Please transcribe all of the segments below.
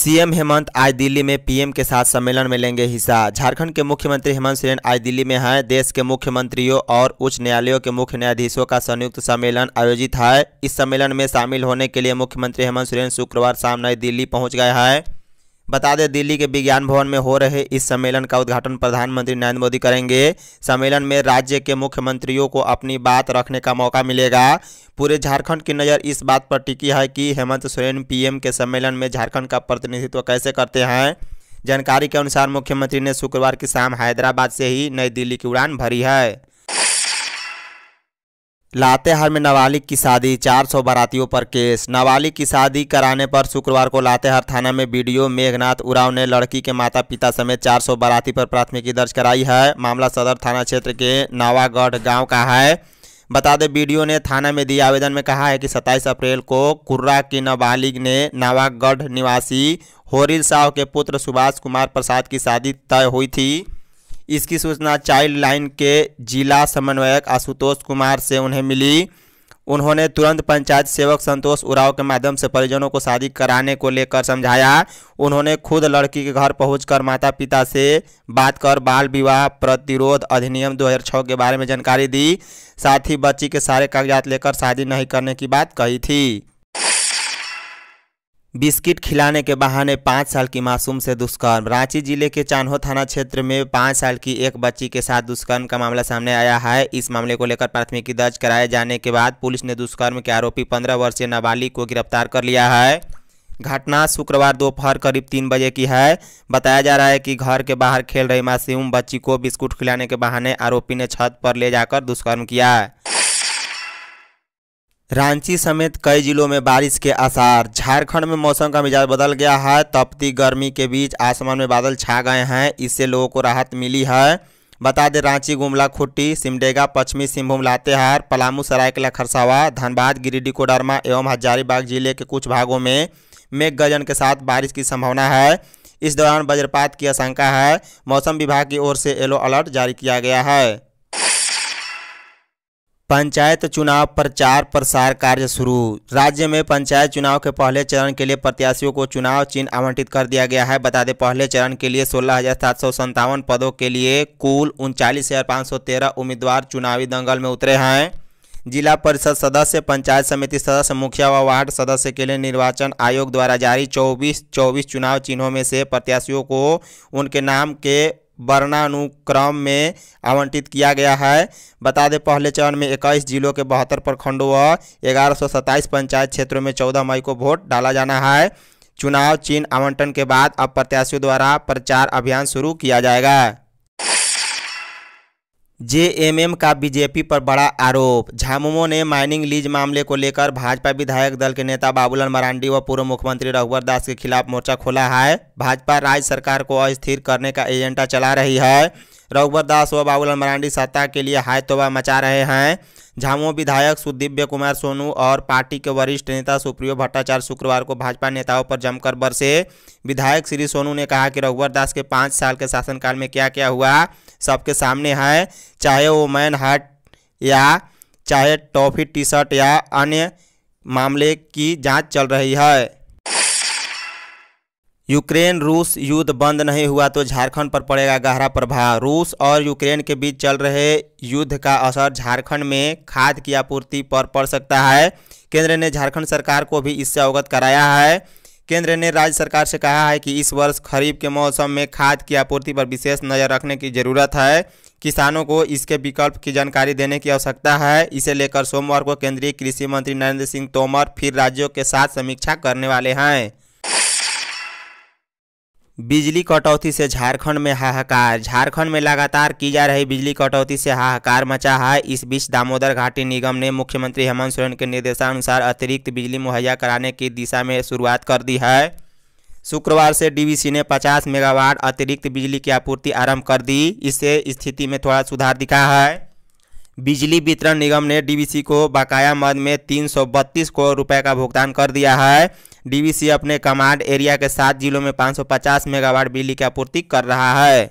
CM Hemant आज दिल्ली में PM के साथ सम्मेलन में लेंगे हिस्सा झारखंड के मुख्यमंत्री हेमंत सोरेन आज दिल्ली में हैं देश के मुख्यमंत्रियों और उच्च न्यायालयों के मुख्य न्यायाधीशों का संयुक्त सम्मेलन आयोजित है इस सम्मेलन में शामिल होने के लिए मुख्यमंत्री हेमंत सोरेन शुक्रवार शाम नई दिल्ली पहुंच गए हैं बता दें दिल्ली के विज्ञान भवन में हो रहे इस सम्मेलन का उद्घाटन प्रधानमंत्री नरेंद्र मोदी करेंगे सम्मेलन में राज्य के मुख्यमंत्रियों को अपनी बात रखने का मौका मिलेगा पूरे झारखंड की नज़र इस बात पर टिकी है कि हेमंत सोरेन पीएम के सम्मेलन में झारखंड का प्रतिनिधित्व कैसे करते हैं जानकारी के अनुसार मुख्यमंत्री ने शुक्रवार की शाम हैदराबाद से ही नई दिल्ली की उड़ान भरी है लातेहार में नाबालिग की शादी 400 बारातियों पर केस नाबालिग की शादी कराने पर शुक्रवार को लातेहार थाना में वीडियो मेघनाथ उराव ने लड़की के माता पिता समेत 400 बाराती पर प्राथमिकी दर्ज कराई है मामला सदर थाना क्षेत्र के नावागढ़ गांव का है बता दें वीडियो ने थाना में दिए आवेदन में कहा है कि 27 अप्रैल को कुर्रा की नाबालिग ने नावागढ़ निवासी होरिल साहु के पुत्र सुभाष कुमार प्रसाद की शादी तय हुई थी इसकी सूचना चाइल्ड लाइन के जिला समन्वयक आशुतोष कुमार से उन्हें मिली उन्होंने तुरंत पंचायत सेवक संतोष उराव के माध्यम से परिजनों को शादी कराने को लेकर समझाया उन्होंने खुद लड़की के घर पहुंचकर माता पिता से बात कर बाल विवाह प्रतिरोध अधिनियम 2006 के बारे में जानकारी दी साथ ही बच्ची के सारे कागजात लेकर शादी नहीं करने की बात कही थी बिस्किट खिलाने के बहाने पाँच साल की मासूम से दुष्कर्म रांची जिले के चान्हो थाना क्षेत्र में पाँच साल की एक बच्ची के साथ दुष्कर्म का मामला सामने आया है इस मामले को लेकर प्राथमिकी दर्ज कराए जाने के बाद पुलिस ने दुष्कर्म के आरोपी पंद्रह वर्षीय नाबालिग को गिरफ्तार कर लिया है घटना शुक्रवार दोपहर करीब तीन बजे की है बताया जा रहा है कि घर के बाहर खेल रही मासूम बच्ची को बिस्कुट खिलाने के बहाने आरोपी ने छत पर ले जाकर दुष्कर्म किया रांची समेत कई जिलों में बारिश के आसार झारखंड में मौसम का मिजाज बदल गया है तपती गर्मी के बीच आसमान में बादल छा गए हैं इससे लोगों को राहत मिली है बता दें रांची गुमला खुट्टी सिमडेगा पश्चिमी सिंहभूम लातेहार पलामू सरायकला खरसावा धनबाद गिरिडीह कोडरमा एवं हजारीबाग जिले के कुछ भागों में मेघ गजन के साथ बारिश की संभावना है इस दौरान वज्रपात की आशंका है मौसम विभाग की ओर से येलो अलर्ट जारी किया गया है पंचायत चुनाव प्रचार प्रसार कार्य शुरू राज्य में पंचायत चुनाव के पहले चरण के लिए प्रत्याशियों को चुनाव चिन्ह आवंटित कर दिया गया है बता दें पहले चरण के लिए सोलह पदों के लिए कुल उनचालीस उम्मीदवार चुनावी दंगल में उतरे हैं जिला परिषद सदस्य पंचायत समिति सदस्य मुखिया व वार्ड सदस्य के लिए निर्वाचन आयोग द्वारा जारी 24 24 चुनाव चिन्हों में से प्रत्याशियों को उनके नाम के वर्णानुक्रम में आवंटित किया गया है बता दें पहले चरण में इक्कीस जिलों के बहत्तर प्रखंडों व ग्यारह पंचायत क्षेत्रों में चौदह मई को वोट डाला जाना है चुनाव चिन्ह आवंटन के बाद अब प्रत्याशियों द्वारा प्रचार अभियान शुरू किया जाएगा जेएमएम का बीजेपी पर बड़ा आरोप झामुमो ने माइनिंग लीज मामले को लेकर भाजपा विधायक दल के नेता बाबूलाल मरांडी व पूर्व मुख्यमंत्री रघुवर दास के खिलाफ मोर्चा खोला है भाजपा राज्य सरकार को अस्थिर करने का एजेंडा चला रही है रघुवर दास व बाबूलाल मरांडी सत्ता के लिए हाय तोबा मचा रहे हैं झामुमो विधायक सुदिव्य कुमार सोनू और पार्टी के वरिष्ठ नेता सुप्रियो भट्टाचार्य शुक्रवार को भाजपा नेताओं पर जमकर बरसे विधायक श्री सोनू ने कहा कि रघुवर दास के पाँच साल के शासनकाल में क्या क्या हुआ सबके सामने है चाहे वो मैन हार्ट या चाहे टॉफी टी शर्ट या अन्य मामले की जांच चल रही है यूक्रेन रूस युद्ध बंद नहीं हुआ तो झारखंड पर पड़ेगा गहरा प्रभाव रूस और यूक्रेन के बीच चल रहे युद्ध का असर झारखंड में खाद की आपूर्ति पर पड़ सकता है केंद्र ने झारखंड सरकार को भी इससे अवगत कराया है केंद्र ने राज्य सरकार से कहा है कि इस वर्ष खरीफ के मौसम में खाद की आपूर्ति पर विशेष नज़र रखने की ज़रूरत है किसानों को इसके विकल्प की जानकारी देने की आवश्यकता है इसे लेकर सोमवार को केंद्रीय कृषि मंत्री नरेंद्र सिंह तोमर फिर राज्यों के साथ समीक्षा करने वाले हैं बिजली कटौती से झारखंड में हाहाकार झारखंड में लगातार की जा रही बिजली कटौती से हाहाकार मचा है इस बीच दामोदर घाटी निगम ने मुख्यमंत्री हेमंत सोरेन के निर्देशानुसार अतिरिक्त बिजली मुहैया कराने की दिशा में शुरुआत कर दी है शुक्रवार से डीवीसी ने 50 मेगावाट अतिरिक्त बिजली की आपूर्ति आरम्भ कर दी इससे स्थिति में थोड़ा सुधार दिखा है बिजली वितरण निगम ने डीवीसी को बकाया मद में तीन सौ बत्तीस करोड़ रुपये का भुगतान कर दिया है डीवीसी अपने कमांड एरिया के सात जिलों में 550 मेगावाट बिजली की आपूर्ति कर रहा है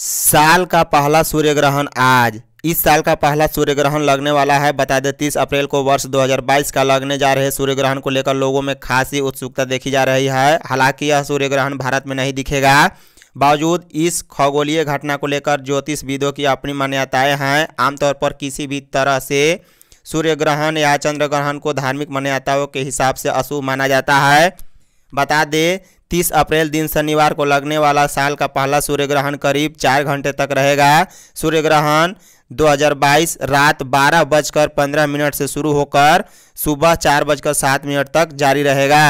साल का पहला सूर्य ग्रहण आज इस साल का पहला सूर्य ग्रहण लगने वाला है बता दें तीस अप्रैल को वर्ष 2022 का लगने जा रहे सूर्य ग्रहण को लेकर लोगों में खासी उत्सुकता देखी जा रही है हालांकि यह सूर्य ग्रहण भारत में नहीं दिखेगा बावजूद इस खगोलीय घटना को लेकर ज्योतिषविदों की अपनी मान्यताएं हैं आमतौर पर किसी भी तरह से सूर्य ग्रहण या चंद्र ग्रहण को धार्मिक मान्यताओं के हिसाब से अशुभ माना जाता है बता दें तीस अप्रैल दिन शनिवार को लगने वाला साल का पहला सूर्य ग्रहण करीब चार घंटे तक रहेगा सूर्य ग्रहण 2022 रात बारह बजकर पंद्रह मिनट से शुरू होकर सुबह चार बजकर सात मिनट तक जारी रहेगा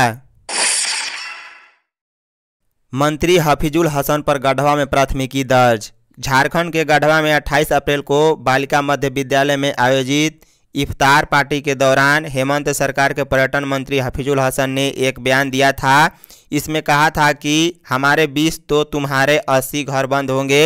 मंत्री हफीजुल हसन पर गढ़वा में प्राथमिकी दर्ज झारखंड के गढ़वा में 28 अप्रैल को बालिका मध्य विद्यालय में आयोजित इफ्तार पार्टी के दौरान हेमंत सरकार के पर्यटन मंत्री हफीजुल हसन ने एक बयान दिया था इसमें कहा था कि हमारे बीस तो तुम्हारे अस्सी घर बंद होंगे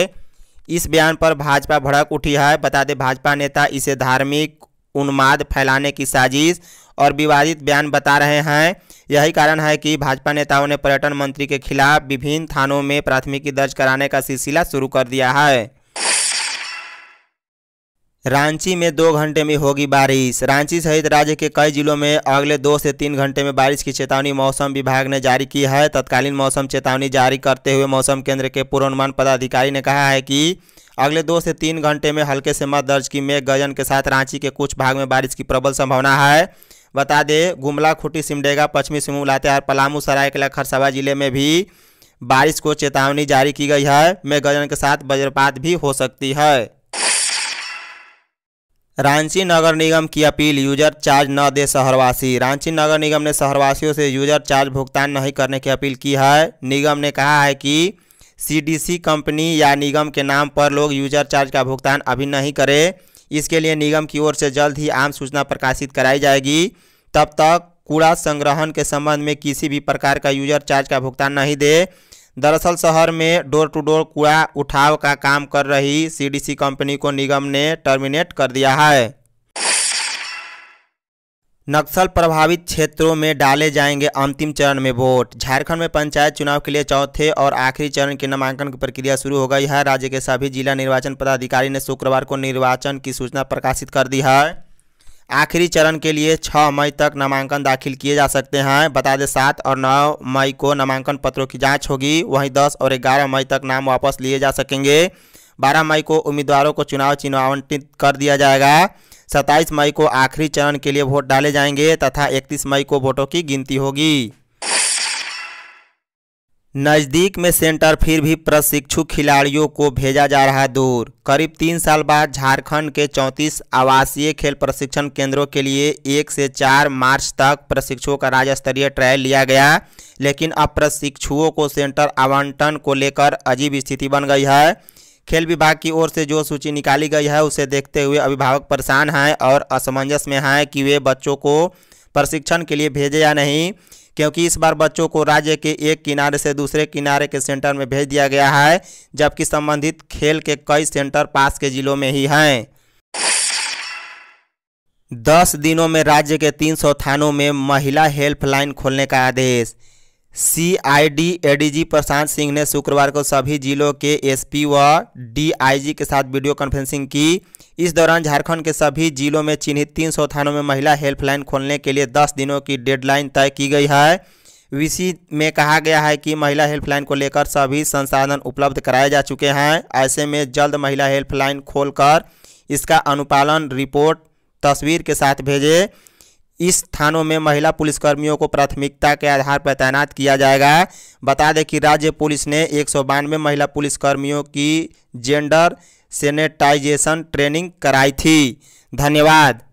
इस बयान पर भाजपा भड़क उठी है बता दें भाजपा नेता इसे धार्मिक उन्माद फैलाने की साजिश और विवादित बयान बता रहे हैं यही कारण है कि भाजपा नेताओं ने पर्यटन मंत्री के खिलाफ विभिन्न थानों में प्राथमिकी दर्ज कराने का सिलसिला शुरू कर दिया है रांची में दो घंटे में होगी बारिश रांची सहित राज्य के कई जिलों में अगले दो से तीन घंटे में बारिश की चेतावनी मौसम विभाग ने जारी की है तत्कालीन मौसम चेतावनी जारी करते हुए मौसम केंद्र के पूर्वानुमान पदाधिकारी ने कहा है कि अगले दो से तीन घंटे में हल्के से मत दर्ज की मेघ गजन के साथ रांची के कुछ भाग में बारिश की प्रबल संभावना है बता दें गुमला खुटी सिमडेगा पश्चिमी सिंहभूम लातेहार पलामू सरायकला खरसावा जिले में भी बारिश को चेतावनी जारी की गई है मेघ गजन के साथ वज्रपात भी हो सकती है रांची नगर निगम की अपील यूजर चार्ज न दे शहरवासी रांची नगर निगम ने शहरवासियों से यूजर चार्ज भुगतान नहीं करने की अपील की है निगम ने कहा है कि सीडीसी कंपनी या निगम के नाम पर लोग यूजर चार्ज का भुगतान अभी नहीं करें इसके लिए निगम की ओर से जल्द ही आम सूचना प्रकाशित कराई जाएगी तब तक कूड़ा संग्रहण के संबंध में किसी भी प्रकार का यूजर चार्ज का भुगतान नहीं दे दरअसल शहर में डोर टू डोर कूड़ा उठाव का काम कर रही सीडीसी कंपनी को निगम ने टर्मिनेट कर दिया है नक्सल प्रभावित क्षेत्रों में डाले जाएंगे अंतिम चरण में वोट झारखंड में पंचायत चुनाव के लिए चौथे और आखिरी चरण के नामांकन की प्रक्रिया शुरू हो गई है राज्य के सभी जिला निर्वाचन पदाधिकारी ने शुक्रवार को निर्वाचन की सूचना प्रकाशित कर दी है आखिरी चरण के लिए 6 मई तक नामांकन दाखिल किए जा सकते हैं बता दें सात और नौ मई को नामांकन पत्रों की जांच होगी वहीं 10 और 11 मई तक नाम वापस लिए जा सकेंगे 12 मई को उम्मीदवारों को चुनाव चिन्ह आवंटित कर दिया जाएगा 27 मई को आखिरी चरण के लिए वोट डाले जाएंगे तथा 31 मई को वोटों की गिनती होगी नज़दीक में सेंटर फिर भी प्रशिक्षु खिलाड़ियों को भेजा जा रहा है दूर करीब तीन साल बाद झारखंड के 34 आवासीय खेल प्रशिक्षण केंद्रों के लिए एक से चार मार्च तक प्रशिक्षुओं का राज्य स्तरीय ट्रायल लिया गया लेकिन अब प्रशिक्षुओं को सेंटर आवंटन को लेकर अजीब स्थिति बन गई है खेल विभाग की ओर से जो सूची निकाली गई है उसे देखते हुए अभिभावक परेशान हैं और असमंजस में हैं कि वे बच्चों को प्रशिक्षण के लिए भेजे या नहीं क्योंकि इस बार बच्चों को राज्य के एक किनारे से दूसरे किनारे के सेंटर में भेज दिया गया है जबकि संबंधित खेल के कई सेंटर पास के जिलों में ही हैं दस दिनों में राज्य के तीन सौ थानों में महिला हेल्पलाइन खोलने का आदेश सीआईडी एडीजी प्रशांत सिंह ने शुक्रवार को सभी जिलों के एसपी व डीआईजी के साथ वीडियो कॉन्फ्रेंसिंग की इस दौरान झारखंड के सभी जिलों में चिन्हित तीन सौ थानों में महिला हेल्पलाइन खोलने के लिए दस दिनों की डेडलाइन तय की गई है विसी में कहा गया है कि महिला हेल्पलाइन को लेकर सभी संसाधन उपलब्ध कराए जा चुके हैं ऐसे में जल्द महिला हेल्पलाइन खोलकर इसका अनुपालन रिपोर्ट तस्वीर के साथ भेजें इस थानों में महिला पुलिसकर्मियों को प्राथमिकता के आधार पर तैनात किया जाएगा बता दें कि राज्य पुलिस ने एक महिला पुलिसकर्मियों की जेंडर सेनेटाइजेशन ट्रेनिंग कराई थी धन्यवाद